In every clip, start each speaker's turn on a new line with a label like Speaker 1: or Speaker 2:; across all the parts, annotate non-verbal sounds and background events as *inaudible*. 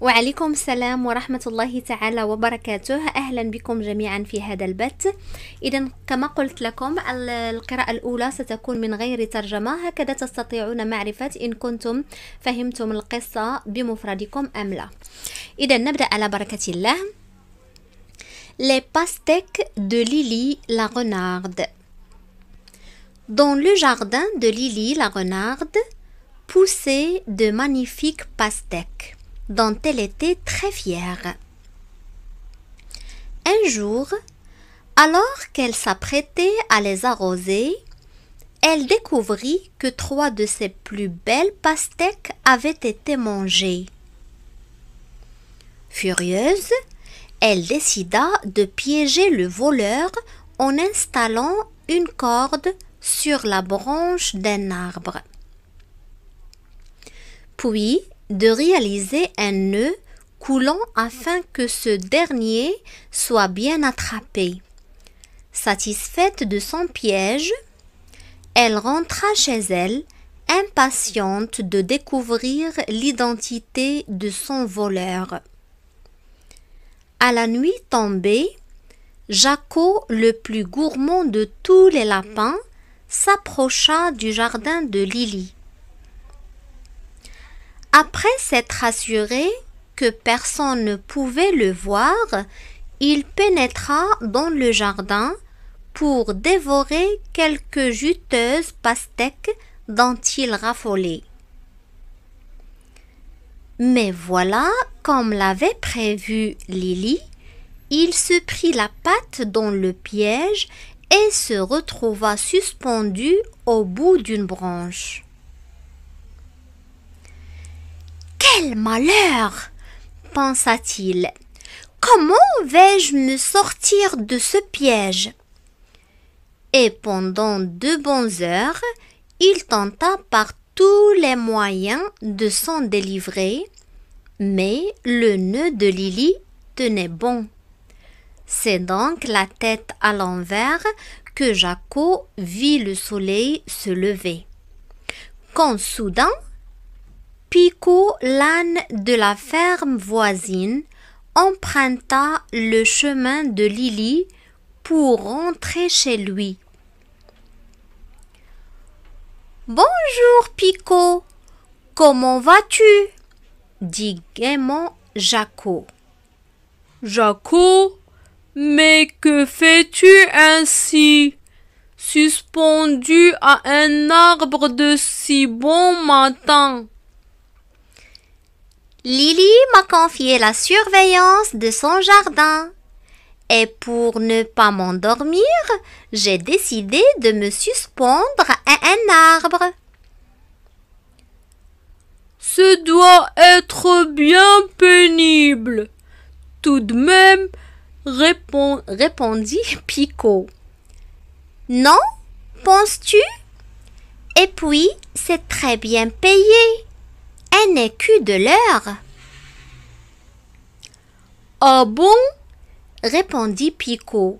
Speaker 1: وعليكم السلام ورحمة الله تعالى وبركاته أهلا بكم جميعا في هذا البث إذا كما قلت لكم القراءة الأولى ستكون من غير ترجمة هكذا تستطيعون معرفة إن كنتم فهمتم القصة بمفردكم أم لا إذا نبدأ على بركة الله Les pastèques de Lily la renarde Dans le jardin de Lily la renarde poussaient de magnifiques pastèques dont elle était très fière. Un jour, alors qu'elle s'apprêtait à les arroser, elle découvrit que trois de ses plus belles pastèques avaient été mangées. Furieuse, elle décida de piéger le voleur en installant une corde sur la branche d'un arbre. Puis de réaliser un nœud coulant afin que ce dernier soit bien attrapé. Satisfaite de son piège, elle rentra chez elle, impatiente de découvrir l'identité de son voleur. À la nuit tombée, Jaco, le plus gourmand de tous les lapins, s'approcha du jardin de Lily. Après s'être assuré que personne ne pouvait le voir, il pénétra dans le jardin pour dévorer quelques juteuses pastèques dont il raffolait. Mais voilà, comme l'avait prévu Lily, il se prit la patte dans le piège et se retrouva suspendu au bout d'une branche. Quel malheur pensa-t-il. Comment vais-je me sortir de ce piège Et pendant deux bonnes heures, il tenta par tous les moyens de s'en délivrer, mais le nœud de Lily tenait bon. C'est donc la tête à l'envers que Jaco vit le soleil se lever. Quand soudain Pico, l'âne de la ferme voisine, emprunta le chemin de Lily pour rentrer chez lui. Bonjour, Pico Comment vas-tu? dit gaiement Jaco. Jaco, mais que fais-tu ainsi? Suspendu à un arbre de si bon matin. Lily m'a confié la surveillance de son jardin. Et pour ne pas m'endormir, j'ai décidé de me suspendre à un arbre. Ce doit être bien pénible. Tout de même, répondit Picot. Non, penses-tu Et puis, c'est très bien payé un écu de l'heure. Ah bon? répondit Pico.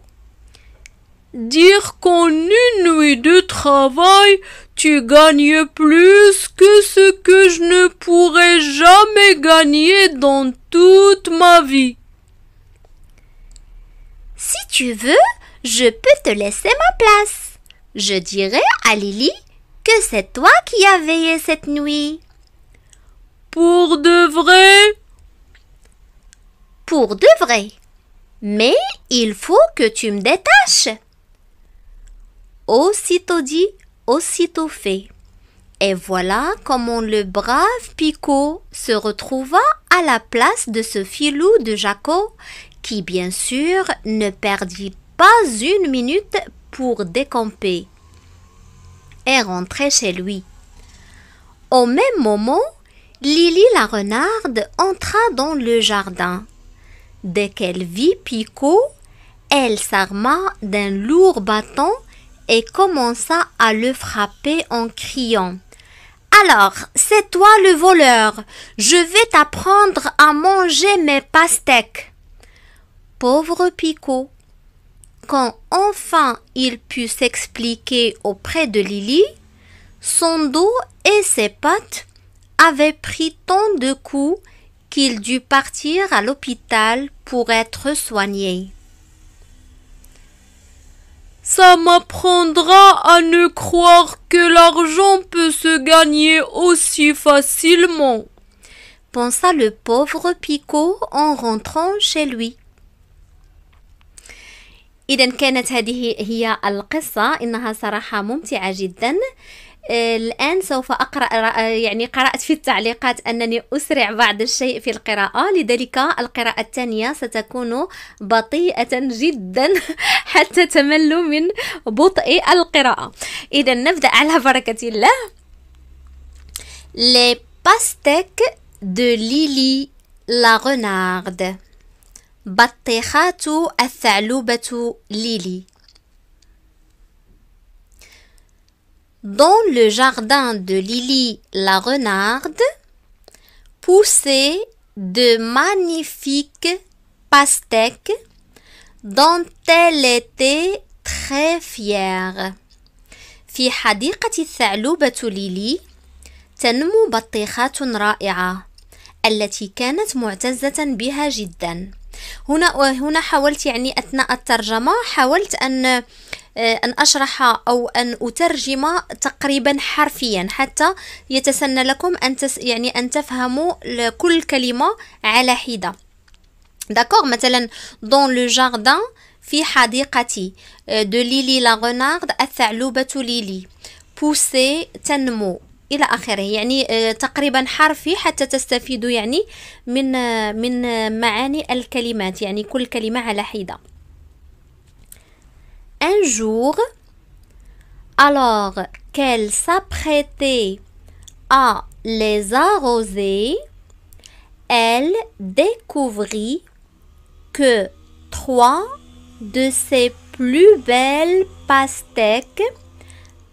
Speaker 1: « Dire qu'en une nuit de travail, tu gagnes plus que ce que je ne pourrais jamais gagner dans toute ma vie. Si tu veux, je peux te laisser ma place. Je dirai à Lily que c'est toi qui as veillé cette nuit. Pour de vrai Pour de vrai. Mais il faut que tu me détaches. Aussitôt dit, aussitôt fait. Et voilà comment le brave Picot se retrouva à la place de ce filou de Jaco, qui bien sûr ne perdit pas une minute pour décamper et rentrer chez lui. Au même moment, Lily la renarde entra dans le jardin. Dès qu'elle vit Picot, elle s'arma d'un lourd bâton et commença à le frapper en criant. Alors, c'est toi le voleur. Je vais t'apprendre à manger mes pastèques. Pauvre Picot. Quand enfin il put s'expliquer auprès de Lily, son dos et ses pattes avait pris tant de coups qu'il dut partir à l'hôpital pour être soigné. Ça m'apprendra à ne croire que l'argent peut se gagner aussi facilement, pensa le pauvre Picot en rentrant chez lui. آه، الآن سوف أقرأ يعني قرأت في التعليقات أنني أسرع بعض الشيء في القراءة لذلك القراءة الثانية ستكون بطيئة جدا *laughs* حتى تمل من بطء القراءة إذا نبدأ على بركة الله Les pastèques de Lily la renarde بطيخات الثعلوبة ليلي Dans le jardin de Lily la renarde, poussaient de magnifiques pastèques dont elle était très fière. في حديقة الثعلبة ليلي تنمو بطيخات رائعة التي كانت معتزة بها جدا هنا وهنا حاولت يعني أثناء الترجمة حاولت أن آه، أن أشرح أو أن أترجم تقريبا حرفيا حتى يتسنى لكم أن تس يعني أن تفهموا كل كلمة على حدة داكوغ مثلا دون لو جاردان في حديقتي دو آه، ليلي لا غونارد الثعلوبة ليلي بوسي تنمو الى اخره يعني تقريبا حرفي حتى تستفيدوا يعني من من معاني الكلمات يعني كل كلمه على حده un jour alors qu'elle s'apprêtait à les arroser elle découvrit que trois de ses plus belles pastèques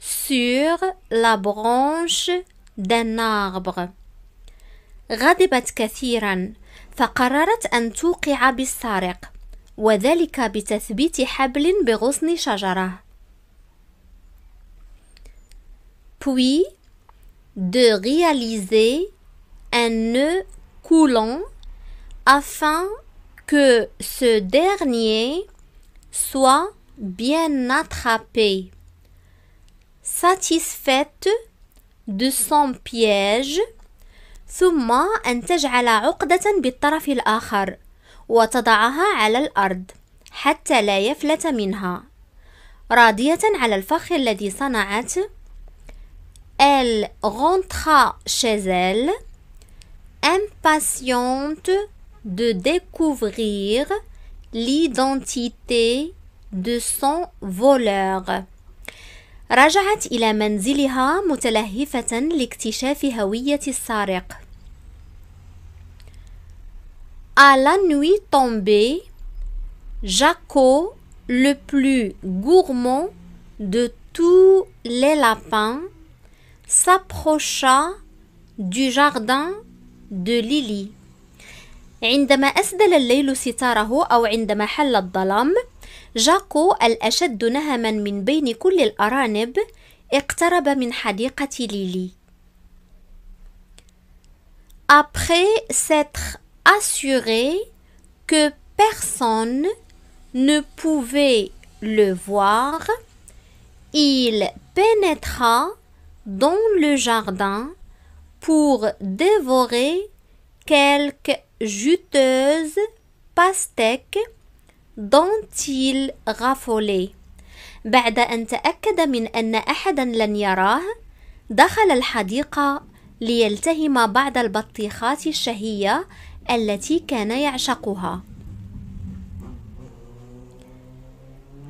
Speaker 1: sur la branche d'un arbre radibat كثيرا فقررت أن توقع بالسارق وذلك بتثبيت حبل بغصن شجرة puis de réaliser un nœud coulant afin que ce dernier soit bien attrapé satisfaite de son piège ثم أن تجعل عقدة بالطرف الآخر وتضعها على الأرض حتى لا يفلت منها راضية على الفخ الذي صنعت Elle rentra chez elle, impatiente de découvrir l'identité de son voleur. رجعت إلى منزلها متلهفة لاكتشاف هوية السارق. À la nuit tombée, Jaco, le plus gourmand de tous les lapins, s'approcha du jardin de Lily. عندما أسدل الليل ستاره أو عندما حل الظلام، جاكو من بين كل الأرانب اقترب من حديقة Après s'être assuré que personne ne pouvait le voir, il pénétra dans le jardin pour dévorer quelques juteuses pastèques dont-il غافولي بعد أن تأكد من أن أحدا لن يراه دخل الحديقة ليلتهم بعض البطيخات الشهية التي كان يعشقها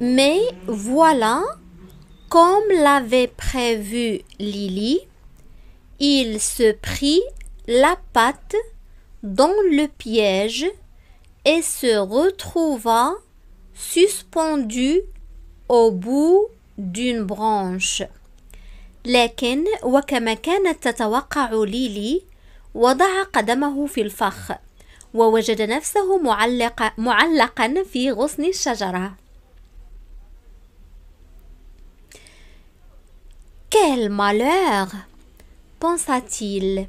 Speaker 1: Mais voilà, comme l'avait prévu Lily, il se prit la patte dans le piège et se retrouva suspendu au bout d'une branche لكن وكما كانت تتوقع ليلي وضع قدمه في الفخ ووجد نفسه معلق معلقا في غصن الشجرة Quel malheur pensa-t-il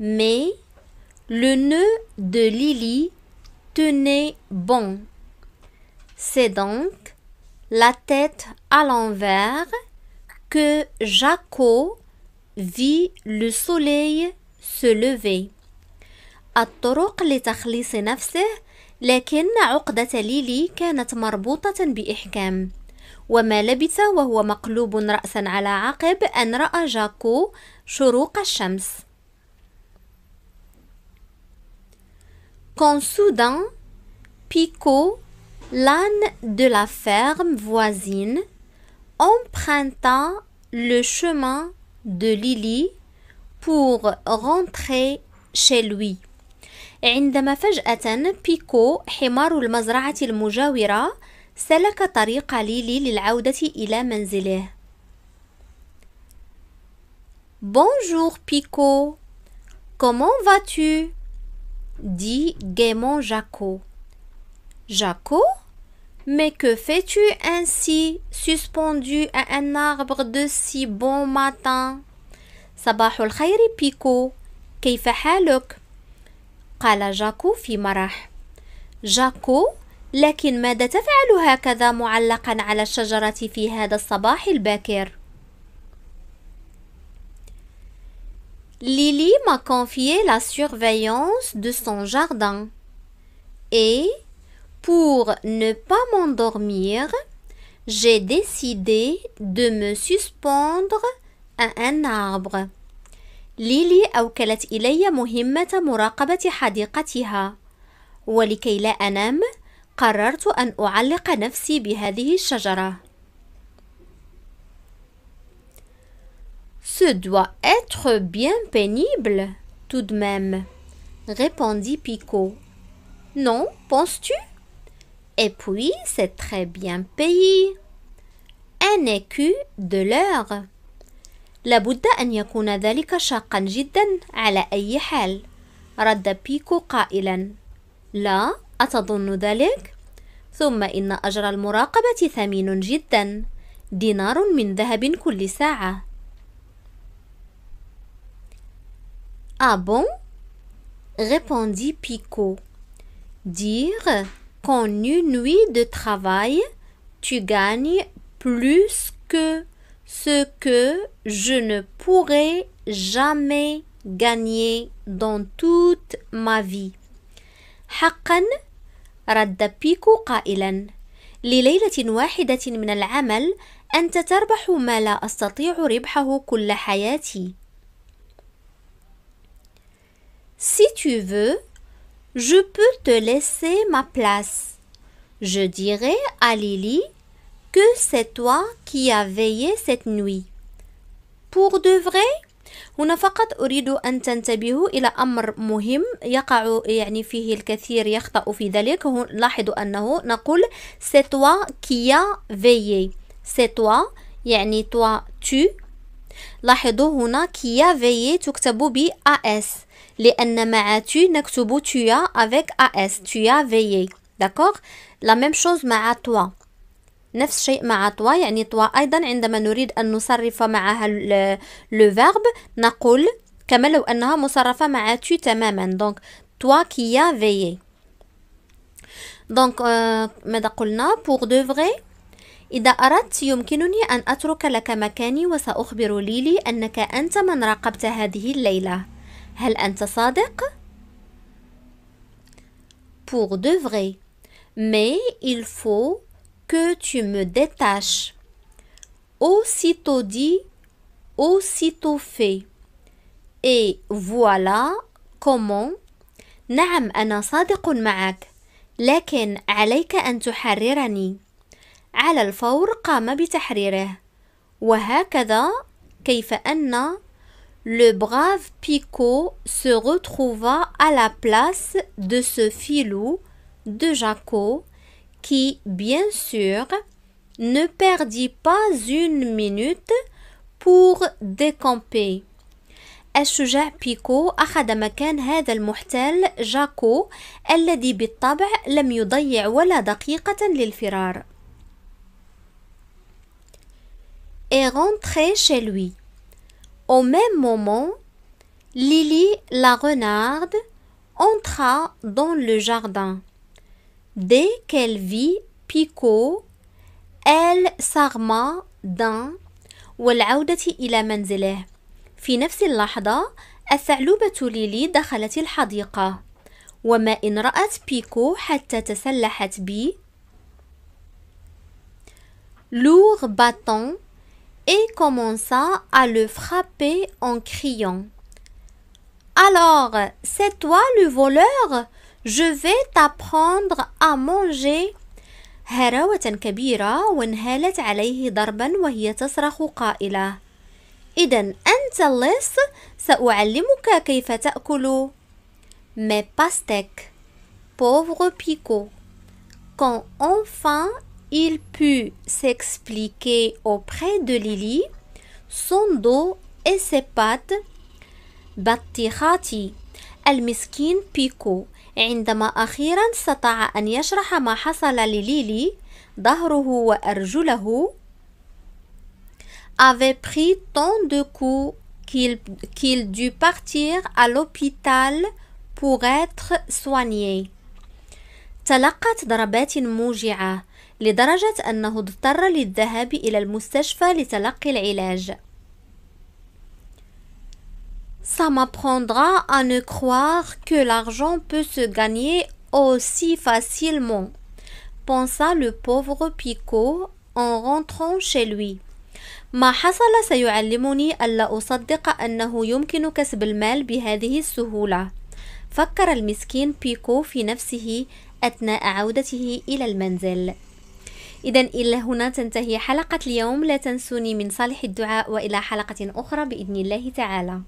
Speaker 1: mais le nœud de Lily tenait bon. C'est donc la tête à l'envers que Jaco vit le soleil se lever. الطرق لتخليص نفسه لكن عقدة ليلي كانت مربوطة بإحكام وما لبث وهو مقلوب رأسا على عقب أن رأى جاكو شروق الشمس quand soudain Pico, l'âne de la ferme voisine, emprunta le chemin de Lily pour rentrer chez lui. عندما فجأة بيكو حمار المزرعة المجاورة سلك طريق ليلي للعودة إلى منزله. Bonjour Pico, comment vas-tu? dit gaiement Jaco. Jaco Mais que fais-tu ainsi, suspendu à un arbre de si bon matin صباح الخير بيكو كيف حالك قال جاكو في مرح جاكو لكن ماذا تفعل هكذا معلقا على الشجره في هذا الصباح الباكر Lily m'a confié la surveillance de son jardin. Et, pour ne pas m'endormir, j'ai décidé de me suspendre à un arbre. ليلي أوكلت إلي مهمة مراقبة حديقتها ولكي لا أنام قررت أن أعلق نفسي بهذه الشجرة Ce doit être bien pénible, tout de même, répondit Picot. Non, penses-tu Et puis, c'est très bien payé. un écu de l'heure. لابد أن يكون ذلك شاقا جدا على أي حال رد بيكو قائلا لا أتظن ذلك؟ ثم إن أجر المراقبة ثمين جدا دينار من ذهب كل ساعة Ah bon répondit Pico. « Dire qu'en une nuit de travail, tu gagnes plus que ce que je ne pourrais jamais gagner dans toute ma vie. حقا رد بيكو قائلا لليلة واحدة من العمل أنت تربح ما لا أستطيع ربحه كل حياتي si tu veux, je peux te laisser ma place. Je dirai à Lily que c'est toi qui as veillé cette nuit. Pour de vrai هنا فقط أريد أن تنتبهوا إلى أمر مهم يقع يعني فيه الكثير يخطأ في ذلك لاحظوا أنه نقول c'est toi qui a veillé c'est toi يعني toi tu لاحظوا هنا qui a veillé تكتب ب AS لأن مع تو نكتب تويا افيك اس تويا tu داكوغ لا ميم شوز مع توا نفس الشيء مع توا يعني توا أيضا عندما نريد أن نصرف معها لو فيرب نقول كما لو أنها مصرفة مع تو تماما دونك توا كيا فيي دونك ماذا قلنا بوغ دو فغي إذا أردت يمكنني أن أترك لك مكاني وسأخبر ليلي أنك أنت من راقبت هذه الليلة هل أنت صادق؟ Pour de vrai. Mais il faut que tu me détaches. Aussitôt dit, aussitôt fait. Et voilà comment نعم أنا صادق معك لكن عليك أن تحررني على الفور قام بتحريره وهكذا كيف أن le brave Picot se retrouva à la place de ce filou de Jacot qui, bien sûr, ne perdit pas une minute pour décamper. الشجاع بيكو أخذ مكان هذا المحتال جاكو الذي بالطبع لم يضيع ولا دقيقة للفرار. Et rentré chez lui. Au même moment, Lily la renarde entra dans le jardin. Dès qu'elle vit Pico, elle s'arma d'un والعودة إلى منزله. في نفس اللحظة الثعلبة ليلي دخلت الحديقة وما إن رأت بيكو حتى تسلحت ب لور باتون et commença à le frapper en criant. Alors, c'est toi le voleur? Je vais t'apprendre à manger. هراوة كبيرة وانهالت عليه ضربا وهي تصرخ قائلة إذا أنت اللص سأعلمك كيف تأكل mes pastèques pauvre Pico quand enfin il put s'expliquer auprès de Lily son dos et ses pattes بطيخاتي المسكين pico. عندما أخيرا استطاع أن يشرح ما حصل لليلي ظهره وأرجله avait pris tant de coups qu'il qu'il dut partir à l'hôpital pour être soigné. تلقت ضربات لدرجة أنه اضطر للذهاب إلى المستشفى لتلقي العلاج Ça m'apprendra à ne croire que l'argent peut se gagner aussi facilement, pensa le pauvre Pico en rentrant chez lui. ما حصل سيعلمني ألا أصدق أنه يمكن كسب المال بهذه السهولة. فكر المسكين بيكو في نفسه أثناء عودته إلى المنزل. إذا إلى هنا تنتهي حلقة اليوم لا تنسوني من صالح الدعاء وإلى حلقة أخرى بإذن الله تعالى